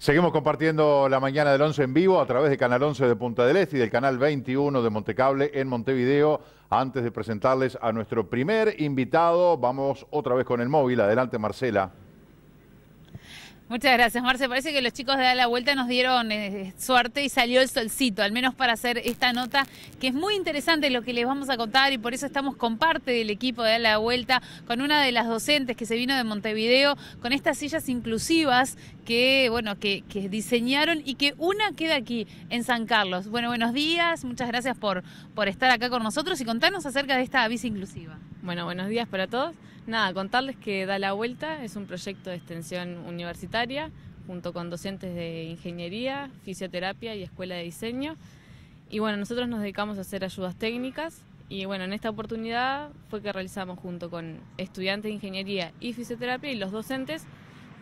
Seguimos compartiendo la mañana del 11 en vivo a través de Canal 11 de Punta del Este y del Canal 21 de Montecable en Montevideo. Antes de presentarles a nuestro primer invitado, vamos otra vez con el móvil. Adelante, Marcela. Muchas gracias, Marce. Parece que los chicos de a la Vuelta nos dieron eh, suerte y salió el solcito, al menos para hacer esta nota, que es muy interesante lo que les vamos a contar y por eso estamos con parte del equipo de a la Vuelta, con una de las docentes que se vino de Montevideo, con estas sillas inclusivas que, bueno, que, diseñaron y que una queda aquí en San Carlos. Bueno, buenos días, muchas gracias por, por estar acá con nosotros y contarnos acerca de esta bici inclusiva. Bueno, buenos días para todos. Nada, contarles que Da la Vuelta es un proyecto de extensión universitaria junto con docentes de ingeniería, fisioterapia y escuela de diseño. Y bueno, nosotros nos dedicamos a hacer ayudas técnicas y bueno, en esta oportunidad fue que realizamos junto con estudiantes de ingeniería y fisioterapia y los docentes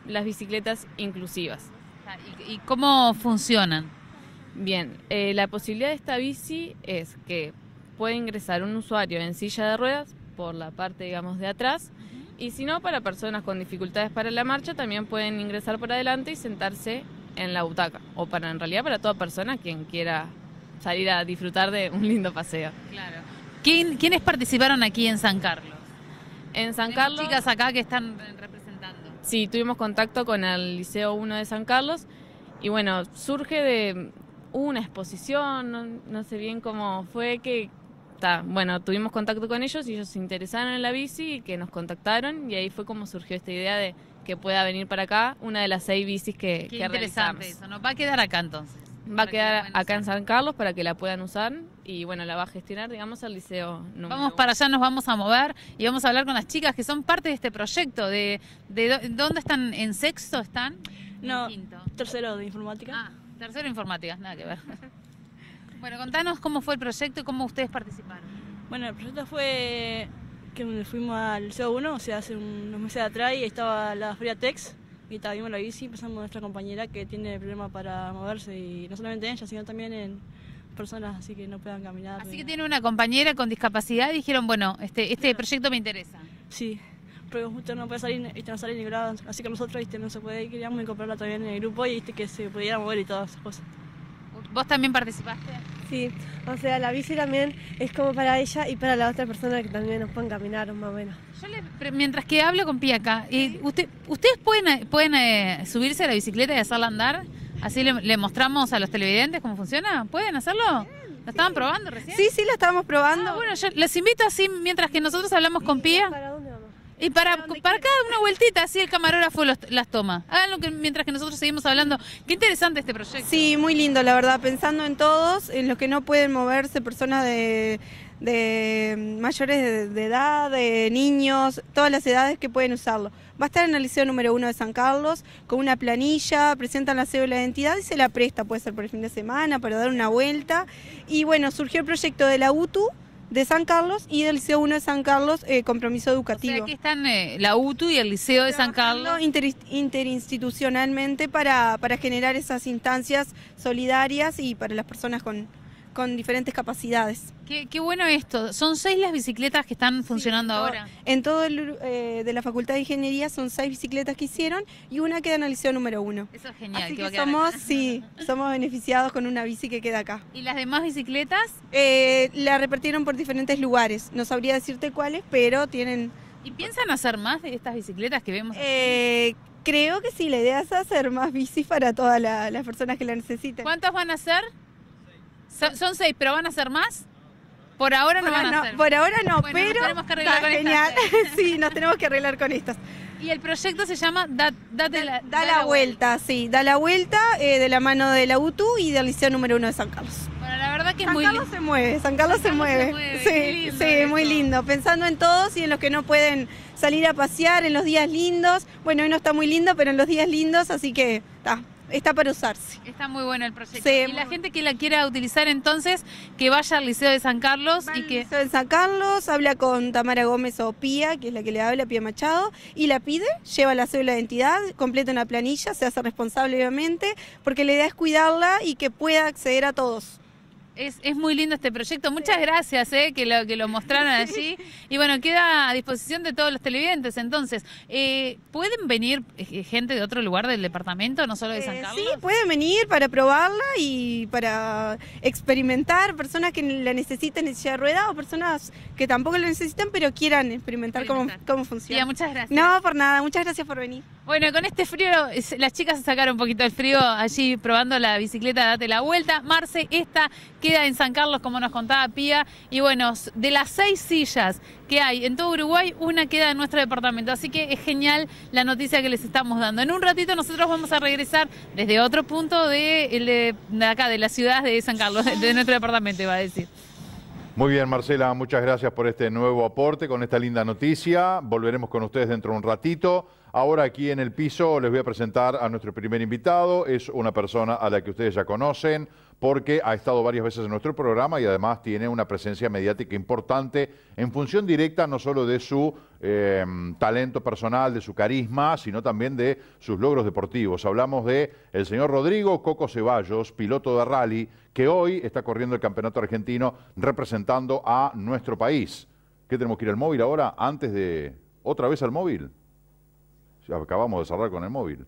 las bicicletas inclusivas. Ah, ¿Y cómo funcionan? Bien, eh, la posibilidad de esta bici es que puede ingresar un usuario en silla de ruedas, por la parte, digamos, de atrás. Y si no, para personas con dificultades para la marcha también pueden ingresar por adelante y sentarse en la butaca. O para, en realidad, para toda persona quien quiera salir a disfrutar de un lindo paseo. Claro. ¿Quién, ¿Quiénes participaron aquí en San Carlos? En San Carlos. chicas acá que están representando. Sí, tuvimos contacto con el Liceo 1 de San Carlos y bueno, surge de una exposición, no sé bien cómo fue que bueno, tuvimos contacto con ellos y ellos se interesaron en la bici y que nos contactaron y ahí fue como surgió esta idea de que pueda venir para acá una de las seis bicis que, Qué interesante eso, ¿no? Va a quedar acá entonces. Va a quedar acá en San Carlos para que la puedan usar y bueno, la va a gestionar, digamos, el liceo. vamos para allá, nos vamos a mover y vamos a hablar con las chicas que son parte de este proyecto. ¿De, dónde están? ¿En sexto están? No, tercero de informática. Ah, tercero de informática, nada que ver. Bueno, contanos cómo fue el proyecto y cómo ustedes participaron. Bueno, el proyecto fue que fuimos al c 1, o sea, hace unos meses atrás y estaba la Fría Tex y también la bici, pasamos a nuestra compañera que tiene problemas para moverse y no solamente en ella, sino también en personas así que no puedan caminar. Así pues, que tiene una compañera con discapacidad y dijeron, bueno, este, este proyecto me interesa. Sí, porque justo no puede salir, no sale ni grado, así que nosotros este, no se puede, queríamos incorporarla también en el grupo y este, que se pudiera mover y todas esas cosas. ¿Vos también participaste? Sí, o sea, la bici también es como para ella y para la otra persona que también nos pueden caminar más o menos. Yo le, mientras que hablo con Pía acá, y usted, ¿ustedes pueden, eh, pueden eh, subirse a la bicicleta y hacerla andar? Así le, mostramos a los televidentes cómo funciona. ¿Pueden hacerlo? ¿Lo estaban probando recién? Sí, sí, lo estábamos probando. Ah, bueno, yo les invito así mientras que nosotros hablamos con Pía y para, para cada una vueltita, así el camarógrafo las toma. lo que, mientras que nosotros seguimos hablando. Qué interesante este proyecto. Sí, muy lindo, la verdad. Pensando en todos, en los que no pueden moverse, personas de, de mayores de, edad, de niños, todas las edades que pueden usarlo. Va a estar en el Liceo número uno de San Carlos, con una planilla, presentan la cédula de identidad y se la presta. Puede ser por el fin de semana, para dar una vuelta. Y bueno, surgió el proyecto de la UTU de San Carlos y del Liceo 1 de San Carlos eh, Compromiso Educativo. O sea, aquí están eh, la UTU y el Liceo de San Carlos. interinstitucionalmente para, para generar esas instancias solidarias y para las personas con, con diferentes capacidades. Qué, bueno esto. Son seis las bicicletas que están funcionando ahora. En todo el eh, de la Facultad de Ingeniería son seis bicicletas que hicieron y una queda en el liceo número uno. Eso es genial. Así que, somos, sí, somos beneficiados con una bici que queda acá. ¿Y las demás bicicletas? Eh, la repartieron por diferentes lugares. No sabría decirte cuáles, pero tienen... ¿Y piensan hacer más de estas bicicletas que vemos? Eh, creo que sí, la idea es hacer más bicis para todas las personas que la necesiten. ¿Cuántas van a hacer? Son, seis, pero van a ser más. Por ahora no no, Por ahora no, pero. Nos tenemos eh. sí, nos tenemos que arreglar con estas. Y el proyecto se llama da, la, da, la, vuelta, sí, da la vuelta eh, de la mano de la UTU y del Liceo Número uno de San Carlos. Bueno, la verdad que es San Carlos se mueve, San Carlos, se, mueve. Sí, sí, muy lindo. Pensando en todos y en los que no pueden salir a pasear en los días lindos. Bueno, hoy no está muy lindo, pero en los días lindos, así que está, está para usarse. Está muy bueno el proyecto. y la gente que la quiera utilizar entonces, que vaya al Liceo de San Carlos y que... Al Liceo de San Carlos, habla con Tamara Gómez o Pía, que es la que le habla, Pía Machado, y la pide, lleva la cédula de identidad, completa una planilla, se hace responsable obviamente, porque la idea es cuidarla y que pueda acceder a todos. Es, es muy lindo este proyecto. Muchas gracias eh, que, lo, que lo mostraron allí. Y bueno, queda a disposición de todos los televidentes. Entonces, eh, ¿pueden venir eh, gente de otro lugar del departamento, no solo de San eh, Carlos? sí, pueden venir para probarla y para experimentar. Personas que la necesitan en silla de rueda o personas que tampoco la necesitan pero quieran experimentar, Cómo, cómo funciona. muchas gracias. No, por nada. Muchas gracias por venir. Bueno, con este frío, las chicas se sacaron un poquito el frío allí probando la bicicleta, date la vuelta. Marce, esta queda en San Carlos, como nos contaba Pía. Y bueno, de las seis sillas que hay en todo Uruguay, una queda en nuestro departamento. Así que es genial la noticia que les estamos dando. En un ratito nosotros vamos a regresar desde otro punto de, acá, de la ciudad de San Carlos, de nuestro departamento, va a decir. Muy bien, Marcela, muchas gracias por este nuevo aporte, con esta linda noticia. Volveremos con ustedes dentro de un ratito. Ahora aquí en el piso les voy a presentar a nuestro primer invitado. Es una persona a la que ustedes ya conocen porque ha estado varias veces en nuestro programa y además tiene una presencia mediática importante en función directa no solo de su em, talento personal, de su carisma, sino también de sus logros deportivos. Hablamos de el señor Rodrigo Coco Ceballos, piloto de rally, que hoy está corriendo el Campeonato Argentino representando a nuestro país. ¿Qué tenemos que ir al móvil ahora antes de otra vez al móvil? acabamos de cerrar con el móvil.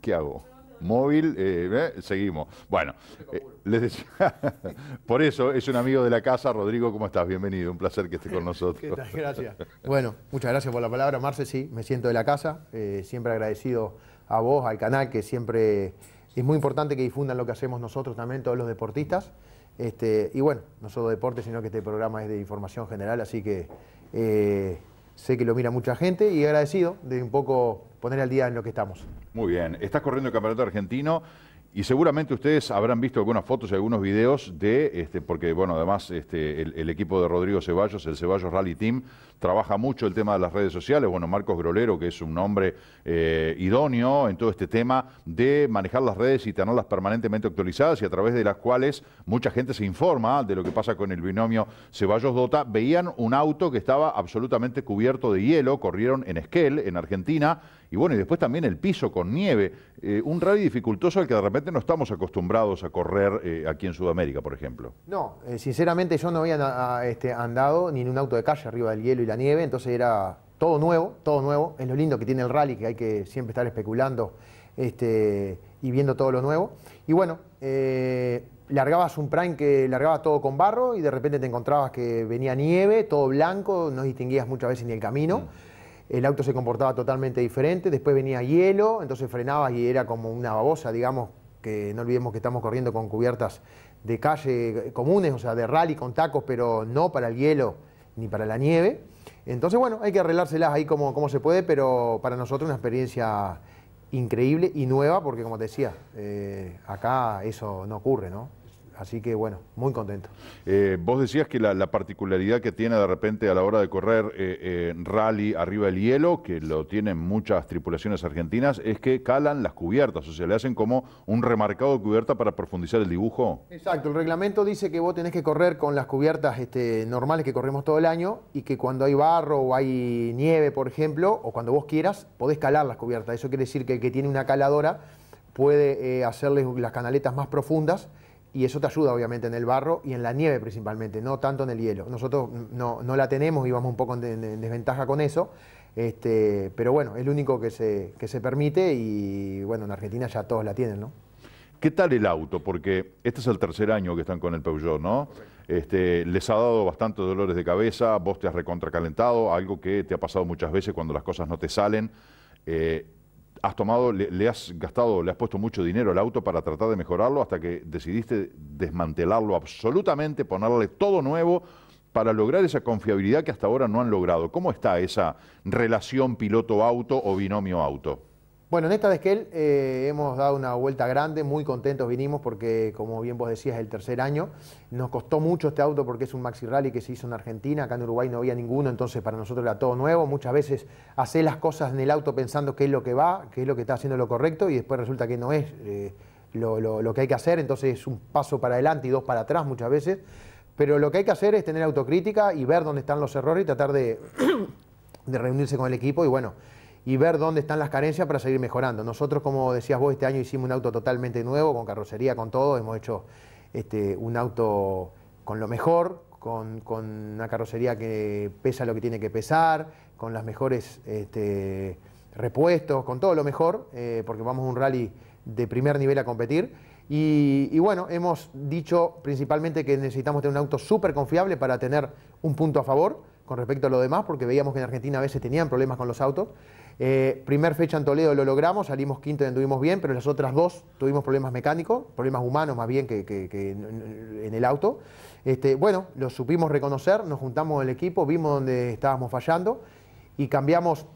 ¿Qué, hago? Móvil, eh, eh, seguimos. Bueno, eh, les decía, por eso es un amigo de la casa. Rodrigo, ¿cómo estás? Bienvenido, un placer que esté con nosotros. ¿Qué Gracias. Bueno, muchas gracias por la palabra, Marce. Sí, me siento de la casa. siempre agradecido a vos, al canal, que siempre es muy importante que difundan lo que hacemos nosotros también, todos los deportistas. Este, y bueno, no solo deporte, sino que este programa es de información general, así que sé que lo mira mucha gente y agradecido de un poco poner al día en lo que estamos. Muy bien, estás corriendo el Campeonato Argentino y seguramente ustedes habrán visto algunas fotos y algunos videos de, este, porque bueno, además este, el, el, equipo de Rodrigo Ceballos, el Ceballos Rally Team, trabaja mucho el tema de las redes sociales. Bueno, Marcos Grolero, que es un hombre eh, idóneo en todo este tema de manejar las redes y tenerlas permanentemente actualizadas y a través de las cuales mucha gente se informa de lo que pasa con el binomio Ceballos-Dota. Veían un auto que estaba absolutamente cubierto de hielo, corrieron en Esquel, en Argentina, y bueno, y después también el piso con nieve. Eh, un rally dificultoso al que de repente no estamos acostumbrados a correr eh, aquí en Sudamérica, por ejemplo. No, sinceramente yo no había ah, este, andado ni en un auto de calle arriba del hielo y nieve, entonces era todo nuevo, todo nuevo. Es lo lindo que tiene el rally, que hay que siempre estar especulando este, y viendo todo lo nuevo. Y bueno, eh, largabas un prime que largabas todo con barro y de repente te encontrabas que venía nieve, todo blanco, no distinguías muchas veces ni el camino. Mm. El auto se comportaba totalmente diferente, después venía hielo, entonces frenabas y era como una babosa, digamos, que no olvidemos que estamos corriendo con cubiertas de calle comunes, o sea, de rally con tacos, pero no para el hielo ni para la nieve. Entonces, bueno, hay que arreglárselas ahí como, se puede, pero para nosotros una experiencia increíble y nueva, porque como te decía, eh, acá eso no ocurre, ¿no? Así que bueno, muy contento. Eh, vos decías que la, particularidad que tiene de repente a la hora de correr eh, eh, rally arriba del hielo, que lo tienen muchas tripulaciones argentinas, es que calan las cubiertas, o sea, le hacen como un remarcado de cubierta para profundizar el dibujo. Exacto, el reglamento dice que vos tenés que correr con las cubiertas este, normales que corremos todo el año y que cuando hay barro o hay nieve, por ejemplo, o cuando vos quieras, podés calar las cubiertas. Eso quiere decir que el que tiene una caladora puede hacerle las canaletas más profundas y eso te ayuda obviamente en el barro y en la nieve principalmente, no tanto en el hielo. Nosotros no, la tenemos, y vamos un poco en, desventaja con eso, este, pero bueno, es lo único que se, se permite y bueno, en Argentina ya todos la tienen, ¿no? ¿Qué tal el auto? Porque este es el tercer año que están con el Peugeot, ¿no? Este, les ha dado bastantes dolores de cabeza, vos te has recontracalentado, algo que te ha pasado muchas veces cuando las cosas no te salen. Eh, has tomado, le, le, has gastado, le has puesto mucho dinero al auto para tratar de mejorarlo hasta que decidiste desmantelarlo absolutamente, ponerle todo nuevo para lograr esa confiabilidad que hasta ahora no han logrado. ¿Cómo está esa relación piloto-auto o binomio-auto? Bueno, en esta de Esquel eh, hemos dado una vuelta grande, muy contentos vinimos porque, como bien vos decías, es el tercer año. Nos costó mucho este auto porque es un maxi rally que se hizo en Argentina, acá en Uruguay no había ninguno, entonces para nosotros era todo nuevo. Muchas veces hacer las cosas en el auto pensando qué es lo que va, qué es lo que está haciendo lo correcto y después resulta que no es eh, lo, que hay que hacer, entonces es un paso para adelante y dos para atrás muchas veces. Pero lo que hay que hacer es tener autocrítica y ver dónde están los errores y tratar de, de reunirse con el equipo y bueno y ver dónde están las carencias para seguir mejorando. Nosotros, como decías vos, este año hicimos un auto totalmente nuevo, con carrocería, con todo, hemos hecho este, un auto con lo mejor, con, una carrocería que pesa lo que tiene que pesar, con las mejores este, repuestos, con todo lo mejor, eh, porque vamos a un rally de primer nivel a competir. Y, y bueno, hemos dicho principalmente que necesitamos tener un auto súper confiable para tener un punto a favor con respecto a lo demás, porque veíamos que en Argentina a veces tenían problemas con los autos. Eh, primer fecha en Toledo lo logramos, salimos quinto y anduvimos bien, pero las otras dos tuvimos problemas mecánicos, problemas humanos más bien que, en el auto. Este, bueno, lo supimos reconocer, nos juntamos el equipo, vimos dónde estábamos fallando y cambiamos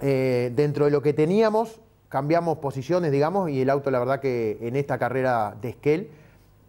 eh, dentro de lo que teníamos, cambiamos posiciones, digamos, y el auto la verdad que en esta carrera de Skell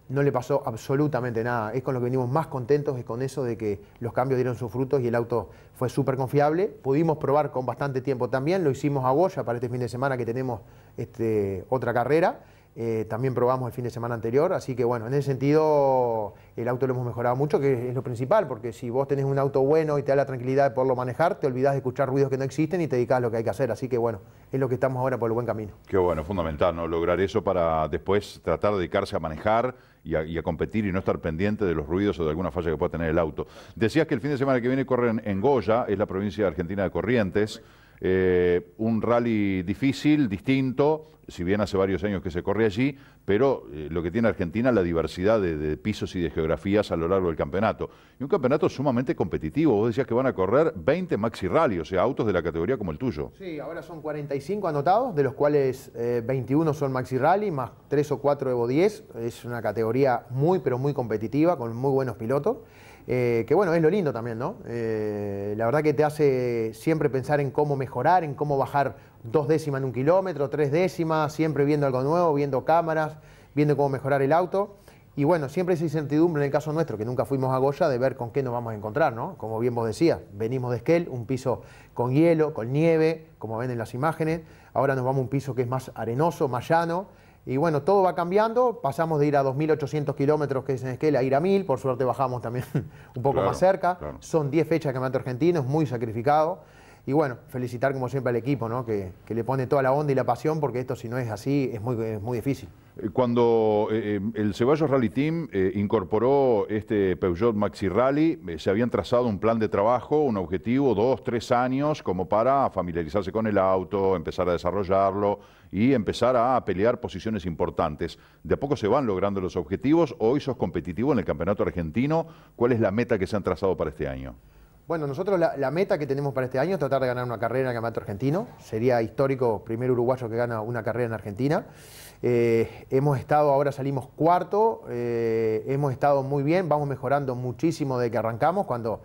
no le pasó absolutamente nada. Es con lo que venimos más contentos, es con eso de que los cambios dieron sus frutos y el auto fue súper confiable. Pudimos probar con bastante tiempo también, lo hicimos a Goya para este fin de semana que tenemos este, otra carrera. Eh, también probamos el fin de semana anterior, así que bueno, en ese sentido el auto lo hemos mejorado mucho, que es lo principal, porque si vos tenés un auto bueno y te da la tranquilidad de poderlo manejar, te olvidás de escuchar ruidos que no existen y te dedicas a lo que hay que hacer, así que bueno, es lo que estamos ahora por el buen camino. Qué bueno, fundamental, ¿no? Lograr eso para después tratar de dedicarse a manejar y a, competir y no estar pendiente de los ruidos o de alguna falla que pueda tener el auto. Decías que el fin de semana que viene corren en Goya, es la provincia argentina de Corrientes. Eh, un rally difícil, distinto, si bien hace varios años que se corre allí, pero eh, lo que tiene Argentina es la diversidad de, pisos y de geografías a lo largo del campeonato. Y un campeonato sumamente competitivo. Vos decías que van a correr 20 maxi rally, o sea, autos de la categoría como el tuyo. Sí, ahora son 45 anotados, de los cuales 21 eh, son maxi rally, más 3 o 4 Evo 10. Es una categoría muy, pero muy competitiva, con muy buenos pilotos. Eh, que bueno, es lo lindo también, ¿no? Eh, la verdad que te hace siempre pensar en cómo mejorar, en cómo bajar dos décimas en un kilómetro, tres décimas, siempre viendo algo nuevo, viendo cámaras, viendo cómo mejorar el auto. Y bueno, siempre esa incertidumbre en el caso nuestro, que nunca fuimos a Goya, de ver con qué nos vamos a encontrar, ¿no? Como bien vos decías, venimos de Esquel, un piso con hielo, con nieve, como ven en las imágenes. Ahora nos vamos a un piso que es más arenoso, más llano. Y bueno, todo va cambiando, pasamos de ir a 2.800 kilómetros que es en Esquela a ir a 1.000, por suerte bajamos también un poco más cerca, son 10 fechas de campeonato argentino, es muy sacrificado. Y bueno, felicitar como siempre al equipo, que, le pone toda la onda y la pasión, porque esto si no es así es muy, es muy difícil. Eh, cuando eh, eh, el Ceballos Rally Team incorporó este Peugeot Maxi Rally, se habían trazado un plan de trabajo, un objetivo, dos, tres años, como para familiarizarse con el auto, empezar a desarrollarlo y empezar a pelear posiciones importantes. De a poco se van logrando los objetivos. Hoy sos competitivo en el Campeonato Argentino. ¿Cuál es la meta que se han trazado para este año? Bueno, nosotros la, la, meta que tenemos para este año es tratar de ganar una carrera en el Campeonato Argentino. Sería histórico, primer uruguayo que gana una carrera en Argentina. Eh, hemos estado, ahora salimos cuarto, eh, hemos estado muy bien, vamos mejorando muchísimo desde que arrancamos, cuando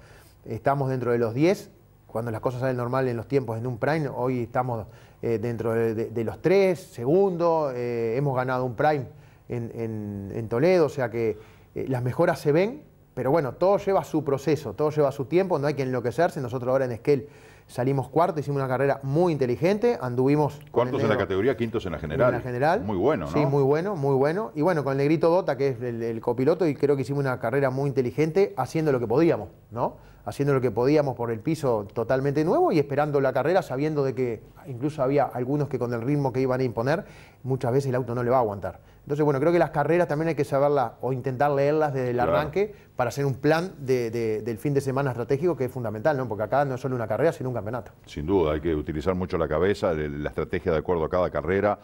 estamos dentro de los 10, cuando las cosas salen normal en los tiempos en un prime, hoy estamos eh, dentro de, los 3, segundo, hemos ganado un prime en, en Toledo, o sea que las mejoras se ven, pero bueno, todo lleva su proceso, todo lleva su tiempo, no hay que enloquecerse, nosotros ahora en Esquel Salimos cuarto, hicimos una carrera muy inteligente, anduvimos... Cuartos en la categoría, quintos en la general. general. Muy bueno, ¿no? Sí, muy bueno, muy bueno. Y bueno, con el negrito Dota, que es el copiloto, y creo que hicimos una carrera muy inteligente haciendo lo que podíamos, ¿no? Haciendo lo que podíamos por el piso totalmente nuevo y esperando la carrera, sabiendo de que incluso había algunos que con el ritmo que iban a imponer, muchas veces el auto no le va a aguantar. Entonces, bueno, creo que las carreras también hay que saberlas o intentar leerlas desde el arranque para hacer un plan del fin de semana estratégico que es fundamental, ¿no? Porque acá no es solo una carrera, sino un campeonato. Sin duda, hay que utilizar mucho la cabeza, la estrategia de acuerdo a cada carrera.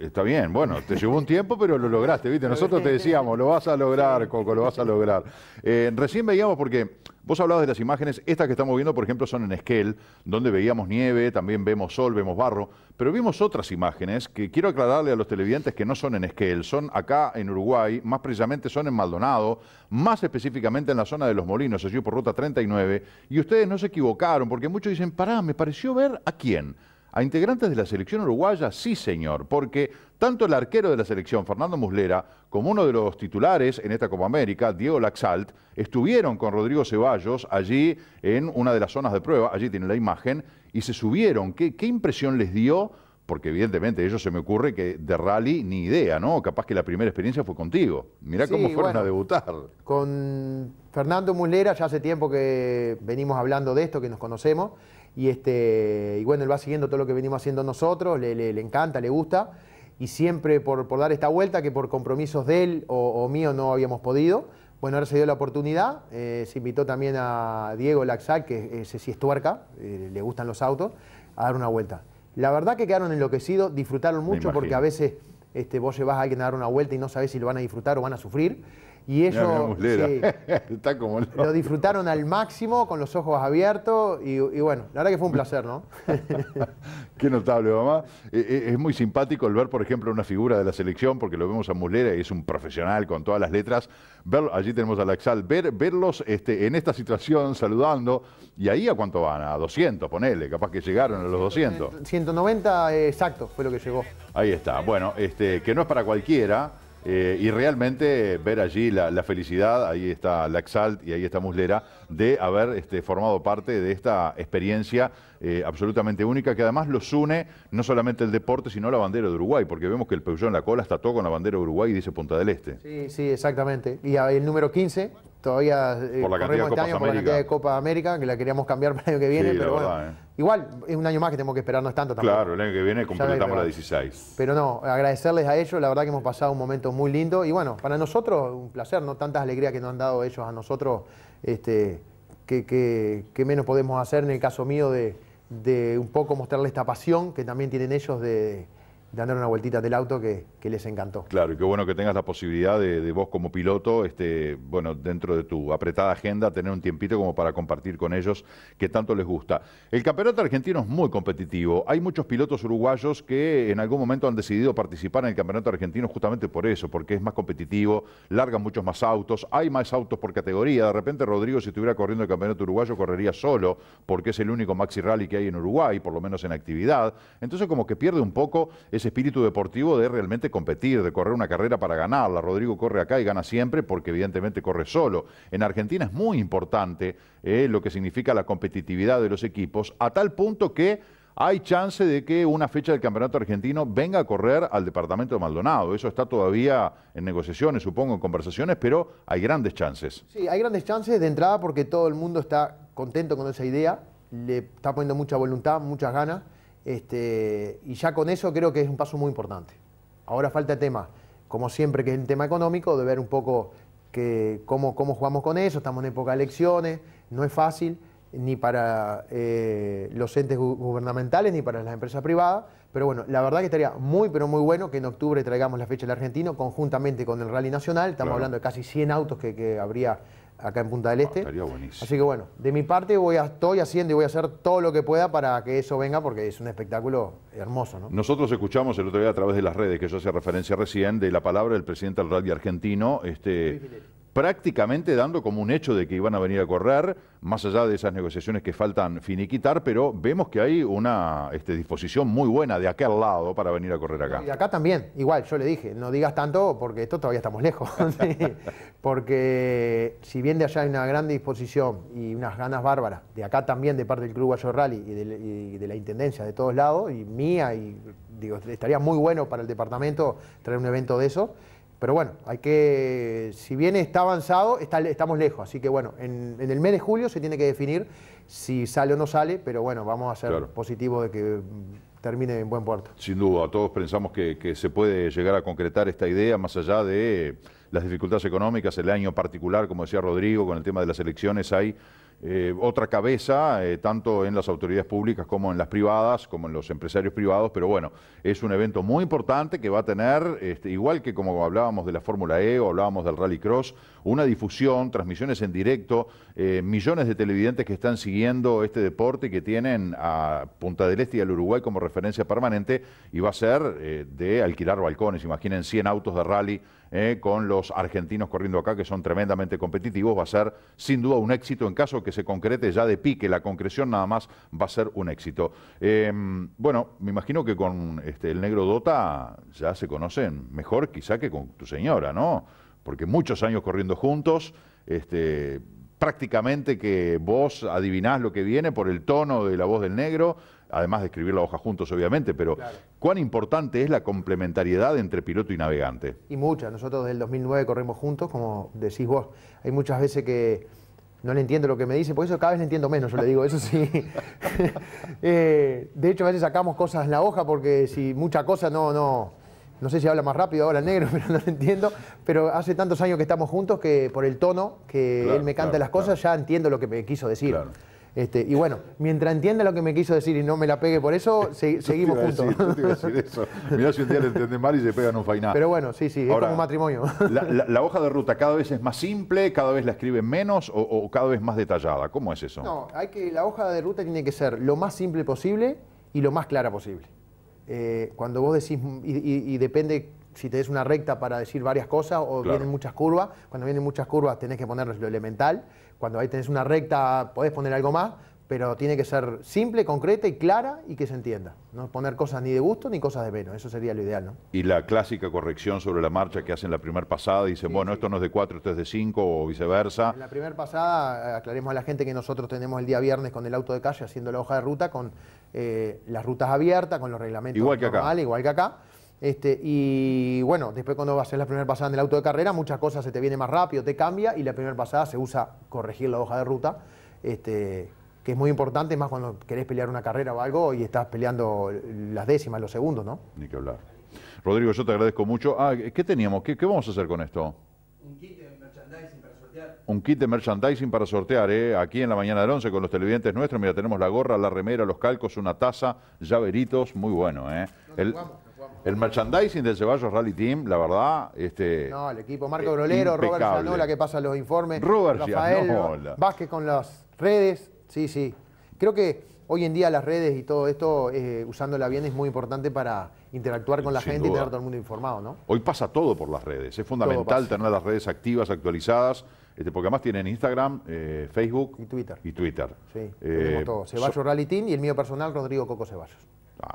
Está bien, bueno, te llevó un tiempo, pero lo lograste, ¿viste? Nosotros te decíamos, lo vas a lograr, Coco, lo vas a lograr. Eh, recién veíamos, porque vos hablabas de las imágenes, estas que estamos viendo, por ejemplo, son en Esquel, donde veíamos nieve, también vemos sol, vemos barro, pero vimos otras imágenes que quiero aclararle a los televidentes que no son en Esquel, son acá en Uruguay, más precisamente son en Maldonado, más específicamente en la zona de Los Molinos, allí por Ruta 39, y ustedes no se equivocaron, porque muchos dicen, pará, me pareció ver a quién. A integrantes de la selección uruguaya, sí señor, porque tanto el arquero de la selección, Fernando Muslera, como uno de los titulares en esta Copa América, Diego Laxalt, estuvieron con Rodrigo Ceballos allí en una de las zonas de prueba, allí tienen la imagen, y se subieron. ¿Qué, qué impresión les dio? Porque evidentemente ellos se me ocurre que de rally ni idea, ¿no? Capaz que la primera experiencia fue contigo. Mirá cómo fueron a debutar. Con Fernando Muslera ya hace tiempo que venimos hablando de esto, que nos conocemos. Y, este, bueno, él va siguiendo todo lo que venimos haciendo nosotros, le, encanta, le gusta. Y siempre por, dar esta vuelta, que por compromisos de él o, mío no habíamos podido. Bueno, ahora se dio la oportunidad. Eh, se invitó también a Diego Laxal, que ese si es tuerca, eh, le gustan los autos, a dar una vuelta. La verdad que quedaron enloquecidos, disfrutaron mucho porque a veces este, vos llevas a alguien a dar una vuelta y no sabés si lo van a disfrutar o van a sufrir. Y ellos lo disfrutaron al máximo con los ojos abiertos y, bueno, la verdad que fue un placer, ¿no? Qué notable, mamá. Eh, eh, es muy simpático el ver, por ejemplo, una figura de la selección, porque lo vemos a Muslera y es un profesional con todas las letras. allí tenemos a Laxal, ver, verlos este, en esta situación saludando. ¿Y ahí a cuánto van? A 200, ponele, capaz que llegaron a los 200. 190 exacto fue lo que llegó. Ahí está. Bueno, este, que no es para cualquiera. Eh, y realmente ver allí la, felicidad, ahí está la Exalt y ahí está Muslera, de haber este, formado parte de esta experiencia eh, absolutamente única que además los une no solamente el deporte, sino la bandera de Uruguay, porque vemos que el Peugeot en la cola está todo con la bandera de Uruguay y dice Punta del Este. Sí, sí, exactamente. Y el número 15 todavía eh, por la este año por la cantidad de Copa América, que la queríamos cambiar para el año que viene, pero eh. Igual es un año más que tenemos que esperar, no es tanto Claro, el año que viene completamos la 16. Pero no, agradecerles a ellos, la verdad que hemos pasado un momento muy lindo y bueno, para nosotros un placer, no tantas alegrías que nos han dado ellos a nosotros, este, que, menos podemos hacer en el caso mío de, un poco mostrarles esta pasión que también tienen ellos de de andar una vueltita del auto que, les encantó. Claro, y qué bueno que tengas la posibilidad de, vos como piloto, este, bueno, dentro de tu apretada agenda, tener un tiempito como para compartir con ellos que tanto les gusta. El campeonato argentino es muy competitivo. Hay muchos pilotos uruguayos que en algún momento han decidido participar en el campeonato argentino justamente por eso, porque es más competitivo, largan muchos más autos, hay más autos por categoría. De repente Rodrigo, si estuviera corriendo el campeonato uruguayo, correría solo, porque es el único maxi rally que hay en Uruguay, por lo menos en actividad. Entonces como que pierde un poco ese espíritu deportivo de realmente competir, de correr una carrera para ganarla. Rodrigo corre acá y gana siempre porque evidentemente corre solo. En Argentina es muy importante eh, lo que significa la competitividad de los equipos, a tal punto que hay chance de que una fecha del Campeonato Argentino venga a correr al departamento de Maldonado. Eso está todavía en negociaciones, supongo, en conversaciones, pero hay grandes chances. Sí, hay grandes chances de entrada porque todo el mundo está contento con esa idea, le está poniendo mucha voluntad, muchas ganas. Este, y ya con eso creo que es un paso muy importante. Ahora falta el tema, como siempre, que es el tema económico, de ver un poco que, cómo, jugamos con eso. Estamos en época de elecciones, no es fácil, ni para eh, los entes gubernamentales, ni para las empresas privadas. Pero bueno, la verdad que estaría muy, pero muy bueno que en octubre traigamos la fecha del argentino conjuntamente con el Rally Nacional. Estamos hablando de casi 100 autos que habría acá en Punta del ah, Este. estaría buenísimo. Así que bueno, de mi parte voy a, estoy haciendo y voy a hacer todo lo que pueda para que eso venga porque es un espectáculo hermoso. ¿no? Nosotros escuchamos el otro día a través de las redes, que yo hacía referencia recién, de la palabra del presidente del radio argentino, este, prácticamente dando como un hecho de que iban a venir a correr, más allá de esas negociaciones que faltan finiquitar, pero vemos que hay una este, disposición muy buena de aquel lado para venir a correr acá. Y acá también, igual, yo le dije, no digas tanto porque esto todavía estamos lejos. porque si bien de allá hay una gran disposición y unas ganas bárbaras, de acá también de parte del Club Guayo Rally y de, y de la Intendencia de todos lados, y mía, y digo, estaría muy bueno para el departamento traer un evento de eso. Pero bueno, hay que, si bien está avanzado, estamos lejos. Así que bueno, en, el mes de julio se tiene que definir si sale o no sale, pero bueno, vamos a ser positivos de que termine en buen puerto. Sin duda, todos pensamos que, que, se puede llegar a concretar esta idea más allá de las dificultades económicas, el año particular, como decía Rodrigo, con el tema de las elecciones hay eh, otra cabeza, eh, tanto en las autoridades públicas como en las privadas, como en los empresarios privados, pero bueno, es un evento muy importante que va a tener, este, igual que como hablábamos de la Fórmula E o hablábamos del Rallycross, una difusión, transmisiones en directo, eh, millones de televidentes que están siguiendo este deporte y que tienen a Punta del Este y al Uruguay como referencia permanente y va a ser de alquilar balcones, imaginen 100 autos de rally eh, con los argentinos corriendo acá, que son tremendamente competitivos, va a ser sin duda un éxito en caso que se concrete ya de pique. La concreción nada más va a ser un éxito. Em, bueno, me imagino que con este, el negro Dota ya se conocen mejor quizá que con tu señora, ¿no? Porque muchos años corriendo juntos, este, prácticamente que vos adivinás lo que viene por el tono de la voz del negro además de escribir la hoja juntos, obviamente, pero ¿cuán importante es la complementariedad entre piloto y navegante? Y mucha. Nosotros desde el 2009 corremos juntos, como decís vos. Hay muchas veces que no le entiendo lo que me dice, por eso cada vez le entiendo menos, yo le digo, eso sí. Eh, de hecho, a veces sacamos cosas en la hoja porque si mucha cosa no, no, no sé si habla más rápido ahora el negro, pero no lo entiendo. Pero hace tantos años que estamos juntos que por el tono que él me canta las cosas ya entiendo lo que me quiso decir. Este, y bueno, mientras entienda lo que me quiso decir y no me la pegue por eso, seguimos juntos. te iba a decir eso. Mirá si un día le entendés mal y se pegan un fainá. Pero bueno, sí, sí, es como un matrimonio. La, hoja de ruta cada vez es más simple, cada vez la escriben menos o, cada vez más detallada. ¿Cómo es eso? No, hay que, la hoja de ruta tiene que ser lo más simple posible y lo más clara posible. Eh, cuando vos decís, y, depende si te una recta para decir varias cosas o vienen muchas curvas. Cuando vienen muchas curvas tenés que poner lo elemental cuando ahí tenés una recta, podés poner algo más, pero tiene que ser simple, concreta y clara y que se entienda. No poner cosas ni de gusto ni cosas de menos, eso sería lo ideal. ¿no? Y la clásica corrección sobre la marcha que hacen la primera pasada, dicen, bueno, esto no es de 4, esto es de 5 o viceversa. En la primera pasada, eh, aclaremos a la gente que nosotros tenemos el día viernes con el auto de calle haciendo la hoja de ruta, con eh, las rutas abiertas, con los reglamentos igual que igual que acá este, y bueno, después cuando vas a hacer la primera pasada en el auto de carrera, muchas cosas se te viene más rápido, te cambia y la primera pasada se usa corregir la hoja de ruta, este, que es muy importante, más cuando querés pelear una carrera o algo y estás peleando las décimas, los segundos, ¿no? Ni que hablar. Rodrigo, yo te agradezco mucho. Ah, ¿qué teníamos? ¿Qué, vamos a hacer con esto? Un kit de merchandising para sortear. Un kit de merchandising para sortear, ¿eh? Aquí en la mañana del 11 con los televidentes nuestros. Mira, tenemos la gorra, la remera, los calcos, una taza, llaveritos. Muy bueno, ¿eh? El merchandising del Ceballos Rally Team, la verdad, este. No, el equipo Marco Grolero, eh, Robert que pasa los informes. Robert Rafael Gianola. Vázquez con las redes. Sí, sí. Creo que hoy en día las redes y todo esto, usando eh, usándola bien, es muy importante para interactuar con la gente y tener todo el mundo informado, ¿no? Hoy pasa todo por las redes. Es fundamental tener las redes activas, actualizadas. Este, porque además tienen Instagram, eh, Facebook y Twitter. Y Twitter. Sí, todo. Ceballos Rally Team y el mío personal, Rodrigo Coco Ceballos.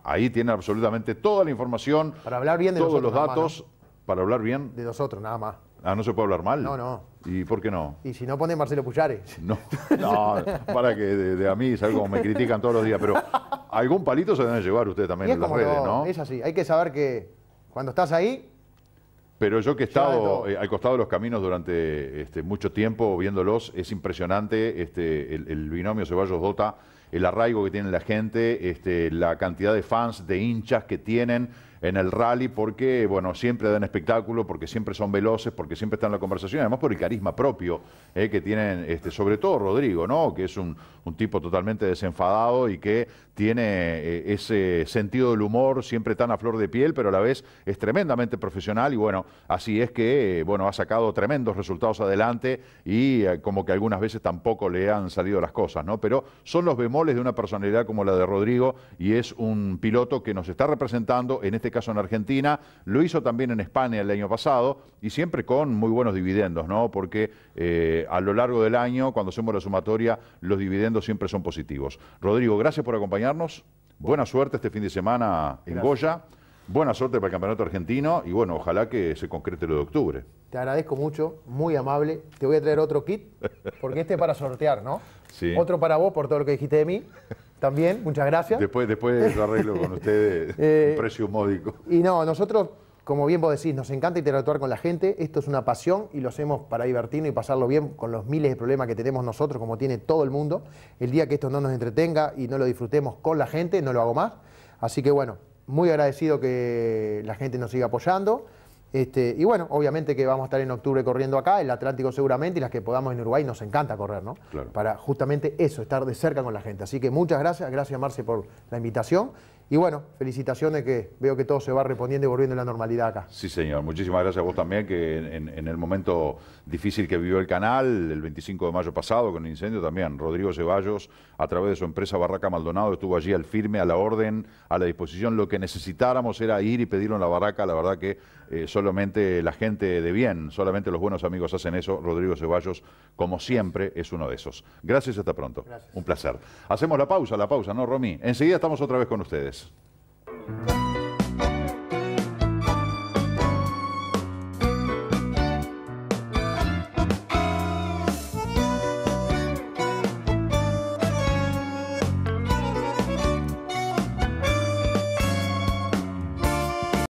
Ahí tiene absolutamente toda la información, para hablar bien de todos los datos, para hablar bien. De nosotros, nada más. Ah, no se puede hablar mal. No, no. ¿Y por qué no? Y si no ponen Marcelo Puyares. No, para que de, a mí, es algo me critican todos los días, pero algún palito se deben llevar ustedes también en las redes, ¿no? Es así, hay que saber que cuando estás ahí. Pero yo que he estado eh, al costado de los caminos durante este, mucho tiempo viéndolos, es impresionante este, el binomio Ceballos-Dota el arraigo que tiene la gente, este, la cantidad de fans, de hinchas que tienen en el rally porque, bueno, siempre dan espectáculo, porque siempre son veloces, porque siempre están en la conversación, además por el carisma propio eh, que tienen, este, sobre todo Rodrigo, ¿no? Que es un, tipo totalmente desenfadado y que tiene eh, ese sentido del humor siempre tan a flor de piel, pero a la vez es tremendamente profesional y, bueno, así es que, eh, bueno, ha sacado tremendos resultados adelante y como que algunas veces tampoco le han salido las cosas, ¿no? Pero son los bemoles de una personalidad como la de Rodrigo y es un piloto que nos está representando en este caso en Argentina, lo hizo también en España el año pasado y siempre con muy buenos dividendos, ¿no? Porque eh, a lo largo del año, cuando hacemos la sumatoria, los dividendos siempre son positivos. Rodrigo, gracias por acompañarnos. Buena suerte este fin de semana en Goya. Buena suerte para el Campeonato Argentino y bueno, ojalá que se concrete lo de octubre. Te agradezco mucho, muy amable. Te voy a traer otro kit, porque este es para sortear, ¿no? Sí. Otro para vos por todo lo que dijiste de mí también, muchas gracias. Después, después lo arreglo con ustedes, eh, precio módico. Y no, nosotros, como bien vos decís, nos encanta interactuar con la gente, esto es una pasión y lo hacemos para divertirnos y pasarlo bien con los miles de problemas que tenemos nosotros, como tiene todo el mundo. El día que esto no nos entretenga y no lo disfrutemos con la gente, no lo hago más. Así que bueno, muy agradecido que la gente nos siga apoyando. Este, y bueno, obviamente que vamos a estar en octubre corriendo acá, el Atlántico seguramente, y las que podamos en Uruguay nos encanta correr, ¿no? Para justamente eso, estar de cerca con la gente. Así que muchas gracias, gracias Marce por la invitación. Y bueno, felicitaciones que veo que todo se va reponiendo y volviendo a la normalidad acá. Sí, señor. Muchísimas gracias a vos también, que en, el momento difícil que vivió el canal, el 25 de mayo pasado, con el incendio también, Rodrigo Ceballos, a través de su empresa Barraca Maldonado, estuvo allí al firme, a la orden, a la disposición. Lo que necesitáramos era ir y pedirlo en la barraca. La verdad que eh, solamente la gente de bien, solamente los buenos amigos hacen eso. Rodrigo Ceballos, como siempre, es uno de esos. Gracias, y hasta pronto. Un placer. Hacemos la pausa, la pausa, ¿no, Romy? Enseguida estamos otra vez con ustedes. Thank you.